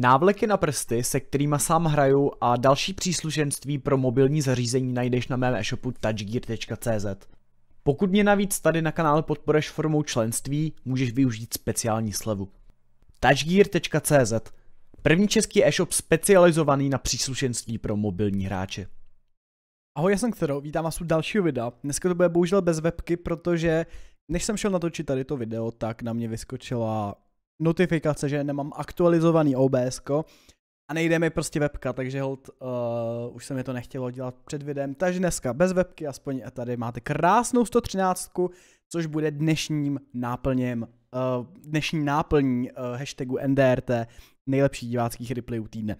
Návleky na prsty, se kterými sám hraju a další příslušenství pro mobilní zařízení najdeš na mém e-shopu touchgear.cz. Pokud mě navíc tady na kanále podporeš formou členství, můžeš využít speciální slevu. touchgear.cz První český e-shop specializovaný na příslušenství pro mobilní hráče. Ahoj, já jsem Ktero, vítám vás u dalšího videa. Dneska to bude bohužel bez webky, protože než jsem šel natočit tady to video, tak na mě vyskočila notifikace, že nemám aktualizovaný OBS a nejde mi prostě webka, takže hold, uh, už se mi to nechtělo dělat před videem, takže dneska bez webky, aspoň a tady máte krásnou 113, což bude dnešním náplněm, uh, dnešní náplní uh, hashtagu NDRT nejlepší diváckých replayů týdne.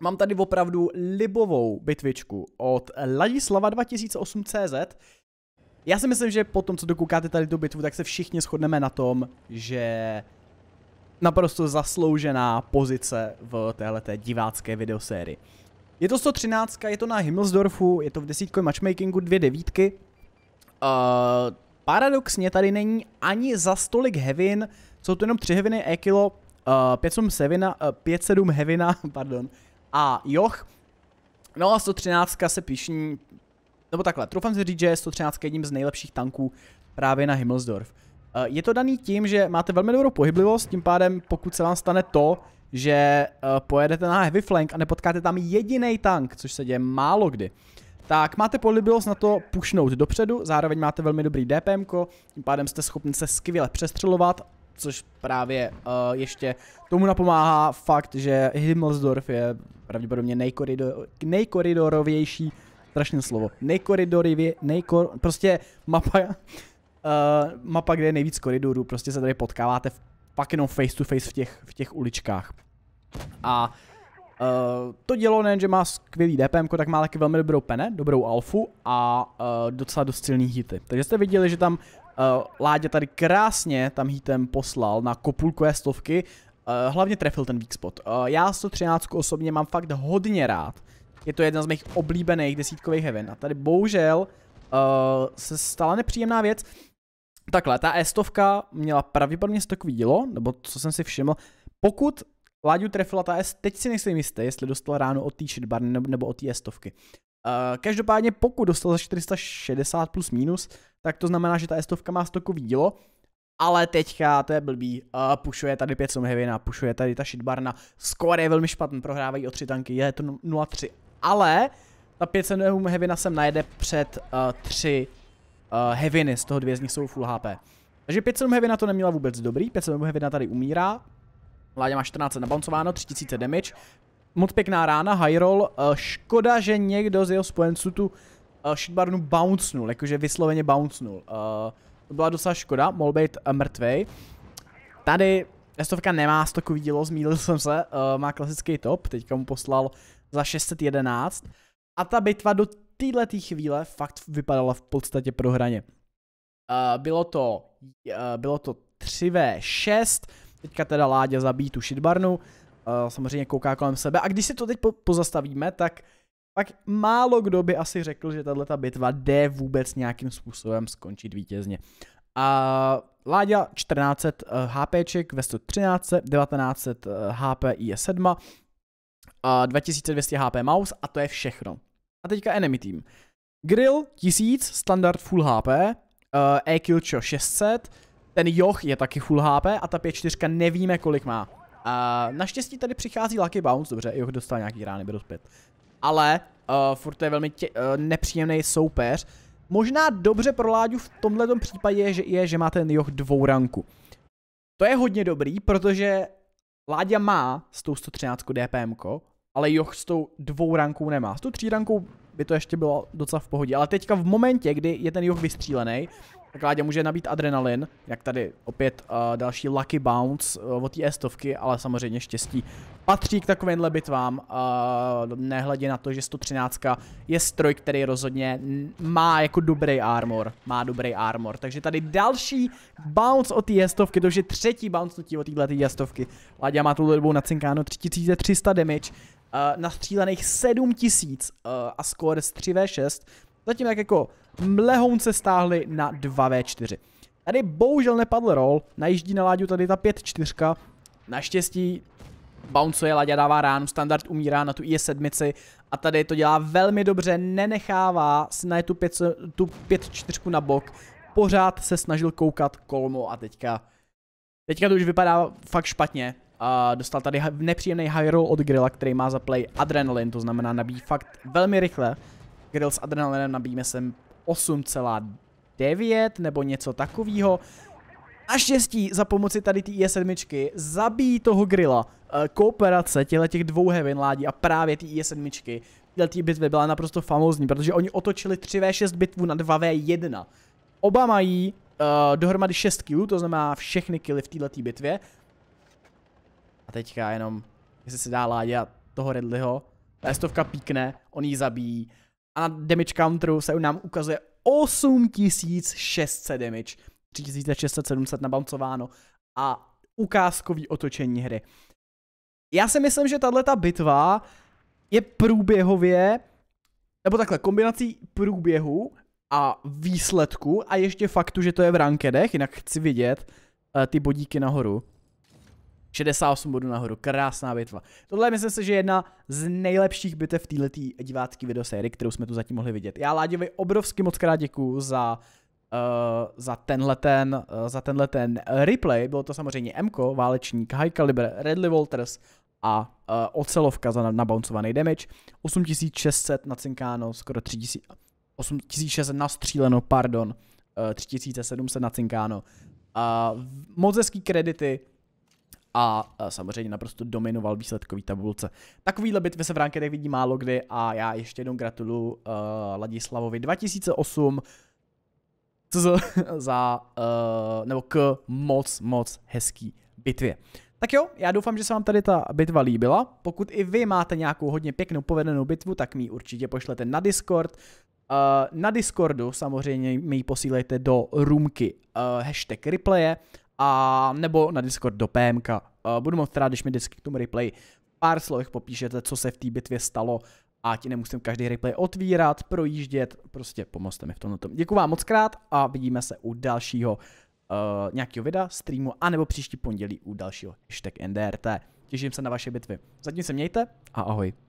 Mám tady opravdu libovou bitvičku od Ladislava 2008 2008CZ. Já si myslím, že po tom, co dokoukáte tady tu bitvu, tak se všichni shodneme na tom, že naprosto zasloužená pozice v téhleté divácké videosérii. Je to 113, je to na Himmelsdorfu, je to v desítkovém matchmakingu dvě devítky. Uh, paradoxně tady není ani za stolik hevin, jsou to jenom tři heviny e-kilo, uh, 507, uh, hevina, pardon, a joch. No a 113 se píšní, nebo takhle, troufám si říct, že 113 je jedním z nejlepších tanků právě na Himmelsdorf. Eh, je to daný tím, že máte velmi dobrou pohyblivost, tím pádem pokud se vám stane to, že eh, pojedete na heavy flank a nepotkáte tam jediný tank, což se děje málo kdy, tak máte pohyblivost na to pušnout dopředu, zároveň máte velmi dobrý DPM, tím pádem jste schopni se skvěle přestřelovat, což právě uh, ještě tomu napomáhá fakt, že Himmelsdorf je pravděpodobně nejkoridor, nejkoridorovější, strašné slovo, nejkoridorivě, nejkor, prostě mapa uh, mapa, kde je nejvíc koridorů, prostě se tady potkáváte pak jenom face to face v těch, v těch uličkách. A Uh, to dělo nejen, že má skvělý DPM, tak má taky velmi dobrou pene, dobrou alfu a uh, docela dost silný hity. Takže jste viděli, že tam uh, Ládě tady krásně tam hitem poslal na kopulkové stovky, uh, hlavně trefil ten weak spot. Uh, já 113 osobně mám fakt hodně rád, je to jedna z mých oblíbených desítkových heaven a tady bohužel uh, se stala nepříjemná věc, Takhle, ta E100 měla pravděpodobně stokový dílo, nebo co jsem si všiml, pokud Láďu trefila ta S, teď si nejsem jistý, jestli dostal ráno od té shitbarny nebo od té S100. Uh, eh, každopádně pokud dostal za 460 plus minus, tak to znamená, že ta S100 má stokový dílo, ale teďka to je blbý, uh, pušuje tady 5 som heavy, pušuje tady ta shitbarna, skóre je velmi špatný, prohrávají o 3 tanky, je to 0-3, ale ta 5 som Somhevina sem najede před uh, eh, 3 uh, eh, heaviny, z toho dvě z nich jsou full HP. Takže 5-7 heavy na to neměla vůbec dobrý, 5-7 heavy na tady umírá. Láďa má 14 nabancováno, 3000 damage. Moc pěkná rána, high roll. Uh, škoda, že někdo z jeho spojenců tu uh, eh, shitbarnu bouncnul, jakože vysloveně bouncnul. Uh, to byla docela škoda, mohl být uh, mrtvej. Tady Estovka nemá toho dílo, zmílil jsem se, uh, má klasický top, teďka mu poslal za 611. A ta bitva do téhle chvíle fakt vypadala v podstatě prohraně. Uh, bylo to, uh, bylo to 3v6, teďka teda Láďa zabíjí tu shitbarnu, uh, samozřejmě kouká kolem sebe a když si to teď po- pozastavíme, tak pak málo kdo by asi řekl, že tahle bitva jde vůbec nějakým způsobem skončit vítězně. A Láďa 14 HPček ve 113, 1900 HP je 7, uh, 2200 HP mouse a to je všechno. A teďka enemy team. Grill 1000, standard full HP, uh, eh, e 600, ten Joch je taky full HP a ta 5.4 nevíme kolik má. Uh, naštěstí tady přichází Lucky Bounce, dobře, Joch dostal nějaký rány, byl zpět. Ale uh, furt to je velmi tě, uh, nepříjemný soupeř. Možná dobře pro Láďu v tomhle případě je, že, je, že má ten Joch dvou ranku. To je hodně dobrý, protože Láďa má s tou 113 DPM ale Joch s tou dvou rankou nemá. S tou tří rankou by to ještě bylo docela v pohodě, ale teďka v momentě, kdy je ten Joch vystřílený, tak Láďa může nabít adrenalin, jak tady opět uh, další lucky bounce uh, od té stovky, ale samozřejmě štěstí patří k takovýmhle bitvám, uh, nehledě na to, že 113 je stroj, který rozhodně má jako dobrý armor, má dobrý armor, takže tady další bounce od té stovky, to už je třetí bounce od téhle stovky. Láďa má tu dobu nacinkáno 3300 damage, uh, nastřílených 7 tisíc uh, a score z 3v6, zatím tak jako mlehounce stáhli na 2v4. Tady bohužel nepadl roll, najíždí na Láďu tady ta 5-4, naštěstí bouncuje, láďa, dává ránu, standard umírá na tu IE7 a tady to dělá velmi dobře, nenechává si na tu 5-4 na bok, pořád se snažil koukat kolmo a teďka, teďka to už vypadá fakt špatně, dostal tady nepříjemný high roll od Grilla, který má za play adrenalin, to znamená nabíjí fakt velmi rychle. Grill s adrenalinem nabíjíme sem 8,9 nebo něco takového. Naštěstí za pomoci tady té IE7 zabíjí toho grila eh, kooperace těle těch dvou heaven ládí a právě té IE7 tý bitvy byla naprosto famózní, protože oni otočili 3v6 bitvu na 2v1. Oba mají uh, dohromady 6 killů, to znamená všechny killy v této bitvě a teďka jenom, jestli se dá ládět toho Redliho. ta stovka píkne, on ji zabíjí. A na damage counteru se nám ukazuje 8600 damage. 3600-700 nabancováno a ukázkový otočení hry. Já si myslím, že tahle ta bitva je průběhově, nebo takhle, kombinací průběhu a výsledku a ještě faktu, že to je v rankedech, jinak chci vidět uh, ty bodíky nahoru. 68 bodů nahoru, krásná bitva. Tohle myslím si, že je jedna z nejlepších bitev této divácké videosérie, kterou jsme tu zatím mohli vidět. Já Láďovi obrovsky moc krát děkuju za Uh, za tenhle ten, uh, za tenhle ten replay, bylo to samozřejmě Mko, Válečník, High Caliber, Redley Walters a uh, ocelovka za nabouncovaný damage, 8600 nacinkáno, skoro 3000, 8600 nastříleno, pardon, uh, 3700 nacinkáno. Uh, moc hezký kredity, a samozřejmě naprosto dominoval výsledkový tabulce. Takovýhle bitvy se v rankedech vidí málo kdy a já ještě jednou gratuluju uh, Ladislavovi 2008 z, za, uh, nebo k moc, moc hezký bitvě. Tak jo, já doufám, že se vám tady ta bitva líbila. Pokud i vy máte nějakou hodně pěknou povedenou bitvu, tak mi určitě pošlete na Discord. Uh, na Discordu samozřejmě mi ji posílejte do roomky uh, hashtag replaye a nebo na Discord do PMK. Budu moc rád, když mi vždycky k tomu replay v pár slovech popíšete, co se v té bitvě stalo a ti nemusím každý replay otvírat, projíždět, prostě pomozte mi v tomhle. Děkuji vám moc krát a vidíme se u dalšího uh, nějakého videa, streamu, a nebo příští pondělí u dalšího hashtag NDRT. Těším se na vaše bitvy. Zatím se mějte a ahoj.